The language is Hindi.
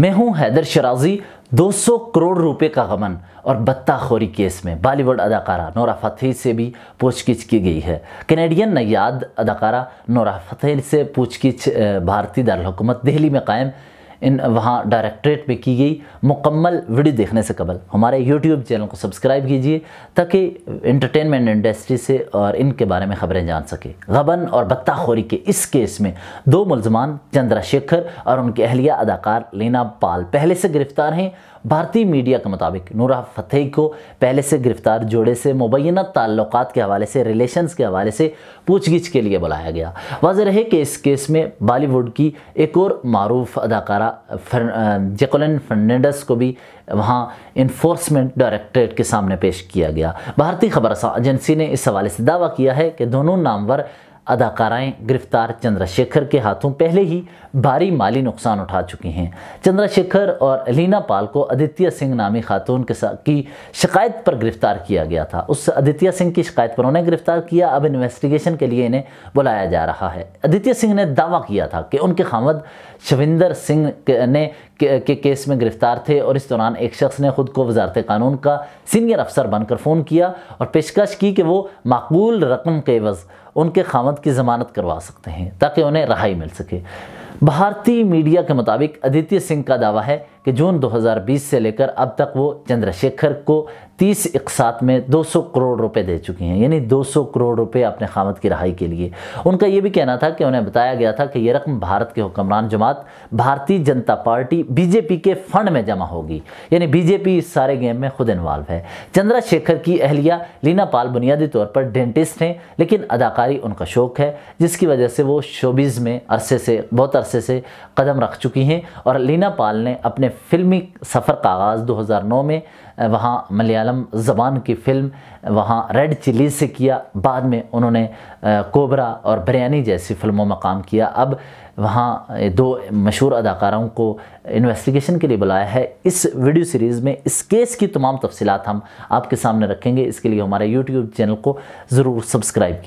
मैं हूं हैदर शराजी 200 करोड़ रुपए का गमन और बत्ताखोरी केस में बॉलीवुड अदाकारा नोरा फतेह से भी पूछगिछ की गई है कैनेडियन नयाद अदाकारा नोरा फतेह से पूछगिछ भारतीय दारकूमत दिल्ली में कायम इन वहाँ डायरेक्ट्रेट पे की गई मुकम्मल वीडियो देखने से कबल हमारे यूट्यूब चैनल को सब्सक्राइब कीजिए ताकि इंटरटेनमेंट इंडस्ट्री से और इनके बारे में ख़बरें जान सकें गबन और बत्ताखोरी के इस केस में दो मुलजमान चंद्रशेखर और उनकी अहलिया अदाकार लीना पाल पहले से गिरफ्तार हैं भारतीय मीडिया के मुताबिक नूरा फतेह को पहले से गिरफ्तार जोड़े से मुबैना ताल्लुक के हवाले से रिलेशंस के हवाले से पूछगिछ के लिए बुलाया गया वाज रहे कि इस केस में बॉलीवुड की एक और मरूफ अदाकारा जेकोलिन फर्नेंडस को भी वहाँ इन्फोर्समेंट डायरेक्टरेट के सामने पेश किया गया भारतीय खबर एजेंसी ने इस हवाले से दावा किया है कि दोनों नामवर अदाकाराएं गिरफ्तार चंद्रशेखर के हाथों पहले ही भारी माली नुकसान उठा चुकी हैं चंद्रशेखर और अलीना पाल को आदित्य सिंह नामी खातून के साथ की शिकायत पर गिरफ्तार किया गया था उस आदित्य सिंह की शिकायत पर उन्हें गिरफ्तार किया अब इन्वेस्टिगेशन के लिए इन्हें बुलाया जा रहा है आदित्य सिंह ने दावा किया था कि उनके खामद शविंदर सिंह ने के, के केस में गिरफ्तार थे और इस दौरान एक शख्स ने खुद को वजारत कानून का सीनियर अफसर बनकर फ़ोन किया और पेशकश की कि वो मकबूल रकम के वज़ उनके खामद की ज़मानत करवा सकते हैं ताकि उन्हें रहाई मिल सके भारतीय मीडिया के मुताबिक आदित्य सिंह का दावा है कि जून 2020 से लेकर अब तक वो चंद्रशेखर को 30 इकसात में 200 करोड़ रुपए दे चुकी हैं यानी 200 करोड़ रुपए अपने खामत की रहाई के लिए उनका ये भी कहना था कि उन्हें बताया गया था कि ये रकम भारत के हुक्मरान जमात भारतीय जनता पार्टी बीजेपी के फंड में जमा होगी यानी बीजेपी इस सारे गेम में खुद इन्वॉल्व है चंद्रशेखर की अहलिया लीना पाल बुनियादी तौर पर डेंटिस्ट हैं लेकिन अदाकारी उनका शौक है जिसकी वजह से वो शोबिज़ में अरसे से बहुत अरसे से कदम रख चुकी हैं और लीना पाल ने अपने फिल्मी सफ़र का आगाज़ 2009 में वहाँ मलयालम ज़बान की फ़िल्म वहाँ रेड चिली से किया बाद में उन्होंने कोबरा और बिरयानी जैसी फ़िल्मों में काम किया अब वहाँ दो मशहूर अदाकारों को इन्वेस्टिगेशन के लिए बुलाया है इस वीडियो सीरीज़ में इस केस की तमाम तफसीत हम आपके सामने रखेंगे इसके लिए हमारे यूट्यूब चैनल को ज़रूर सब्सक्राइब